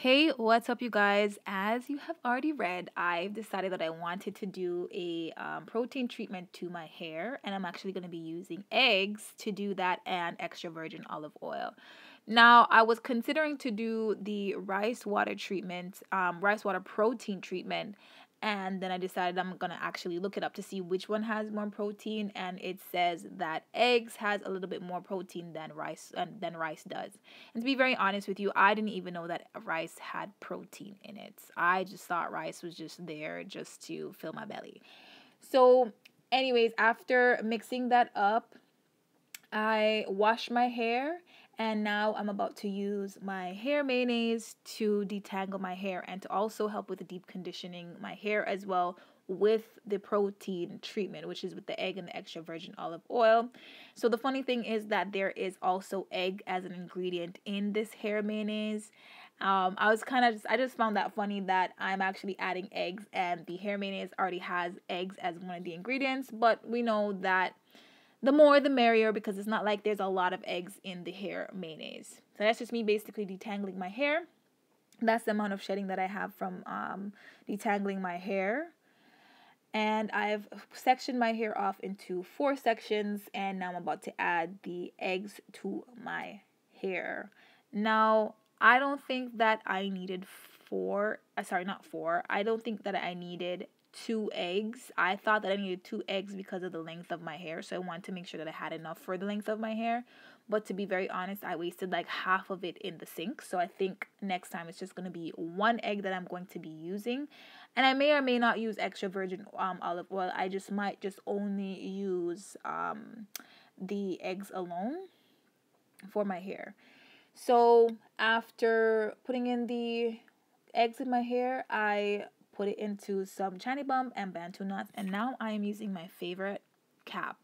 Hey, what's up, you guys? As you have already read, I've decided that I wanted to do a um, protein treatment to my hair, and I'm actually going to be using eggs to do that and extra virgin olive oil. Now, I was considering to do the rice water treatment, um, rice water protein treatment, and then I decided I'm gonna actually look it up to see which one has more protein, and it says that eggs has a little bit more protein than rice uh, than rice does. And to be very honest with you, I didn't even know that rice had protein in it. I just thought rice was just there just to fill my belly. So, anyways, after mixing that up, I wash my hair and now I'm about to use my hair mayonnaise to detangle my hair and to also help with deep conditioning my hair as well with the protein treatment, which is with the egg and the extra virgin olive oil. So, the funny thing is that there is also egg as an ingredient in this hair mayonnaise. Um, I was kind of just, I just found that funny that I'm actually adding eggs and the hair mayonnaise already has eggs as one of the ingredients, but we know that the more the merrier because it's not like there's a lot of eggs in the hair mayonnaise. So that's just me basically detangling my hair. That's the amount of shedding that I have from um, detangling my hair. And I've sectioned my hair off into four sections and now I'm about to add the eggs to my hair. Now, I don't think that I needed four, uh, sorry, not four. I don't think that I needed two eggs. I thought that I needed two eggs because of the length of my hair, so I wanted to make sure that I had enough for the length of my hair. But to be very honest, I wasted like half of it in the sink, so I think next time it's just going to be one egg that I'm going to be using. And I may or may not use extra virgin um, olive oil. I just might just only use um, the eggs alone for my hair. So after putting in the eggs in my hair, I put it into some Chani Bum and Bantu Nuts. And now I am using my favorite cap.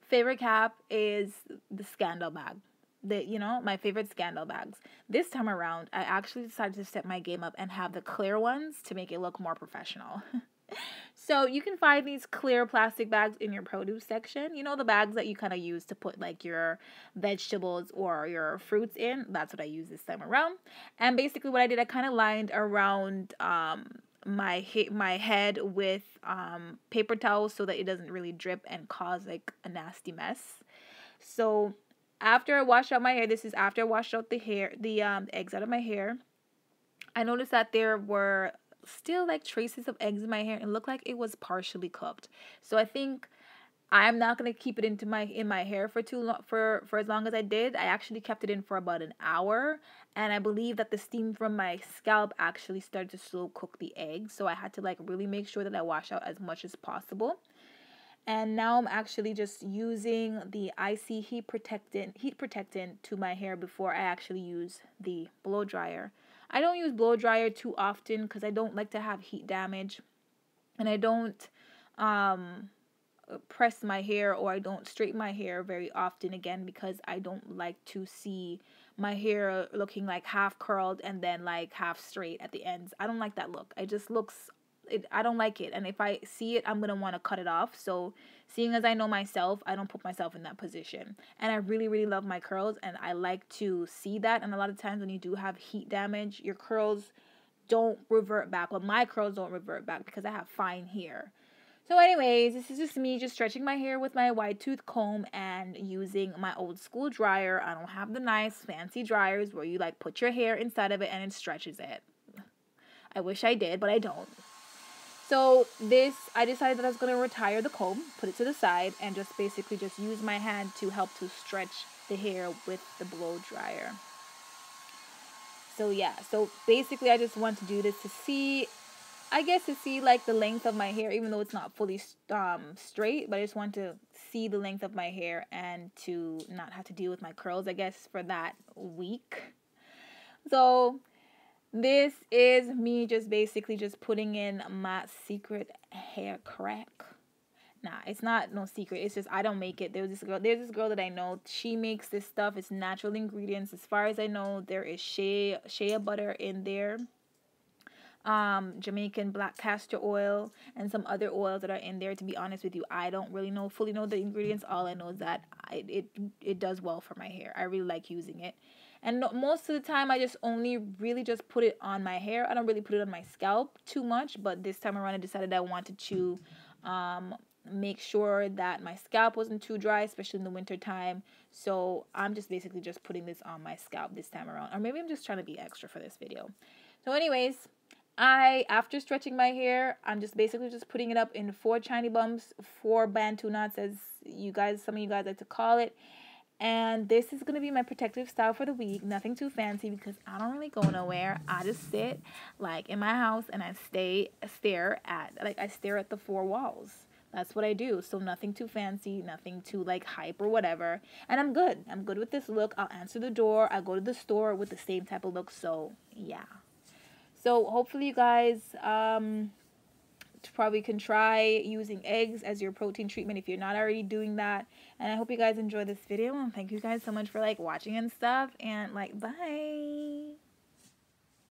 Favorite cap is the Scandal bag. The, you know, my favorite Scandal bags. This time around, I actually decided to step my game up and have the clear ones to make it look more professional. so you can find these clear plastic bags in your produce section. You know, the bags that you kind of use to put like your vegetables or your fruits in. That's what I use this time around. And basically, what I did, I kind of lined around um, my my head with um, paper towels so that it doesn't really drip and cause like a nasty mess. So after I washed out my hair, this is after I washed out the hair, the um, eggs out of my hair. I noticed that there were still like traces of eggs in my hair and looked like it was partially cooked. So I think I'm not gonna keep it into my in my hair for too long for for as long as I did. I actually kept it in for about an hour, and I believe that the steam from my scalp actually started to slow cook the eggs. So I had to like really make sure that I wash out as much as possible. And now I'm actually just using the icy heat protectant heat protectant to my hair before I actually use the blow dryer. I don't use blow dryer too often because I don't like to have heat damage, and I don't um press my hair or I don't straighten my hair very often again because I don't like to see my hair looking like half curled and then like half straight at the ends. I don't like that look. It just looks it, I don't like it and if I see it I'm going to want to cut it off. So seeing as I know myself, I don't put myself in that position. And I really really love my curls and I like to see that and a lot of times when you do have heat damage, your curls don't revert back. Well, my curls don't revert back because I have fine hair. So anyways, this is just me just stretching my hair with my wide tooth comb and using my old school dryer. I don't have the nice fancy dryers where you like put your hair inside of it and it stretches it. I wish I did, but I don't. So this, I decided that I was going to retire the comb, put it to the side, and just basically just use my hand to help to stretch the hair with the blow dryer. So yeah, so basically I just want to do this to see I guess to see like the length of my hair, even though it's not fully um, straight, but I just want to see the length of my hair and to not have to deal with my curls, I guess, for that week. So this is me just basically just putting in my secret hair crack. Nah, it's not no secret. It's just I don't make it. There's this girl. There's this girl that I know. She makes this stuff. It's natural ingredients. As far as I know, there is shea shea butter in there um, Jamaican black castor oil and some other oils that are in there. To be honest with you, I don't really know fully know the ingredients. All I know is that I, it it does well for my hair. I really like using it. And most of the time, I just only really just put it on my hair. I don't really put it on my scalp too much. But this time around, I decided I wanted to um, make sure that my scalp wasn't too dry, especially in the winter time. So I'm just basically just putting this on my scalp this time around. Or maybe I'm just trying to be extra for this video. So anyways, I, after stretching my hair, I'm just basically just putting it up in four chiny bumps, four bantu knots as you guys, some of you guys like to call it. And this is going to be my protective style for the week. Nothing too fancy because I don't really go nowhere. I just sit like in my house and I stay stare at like I stare at the four walls. That's what I do. So nothing too fancy, nothing too like hype or whatever. And I'm good. I'm good with this look. I'll answer the door. I go to the store with the same type of look. So, yeah. So hopefully you guys um, probably can try using eggs as your protein treatment if you're not already doing that. And I hope you guys enjoy this video. And thank you guys so much for like watching and stuff. And like, bye.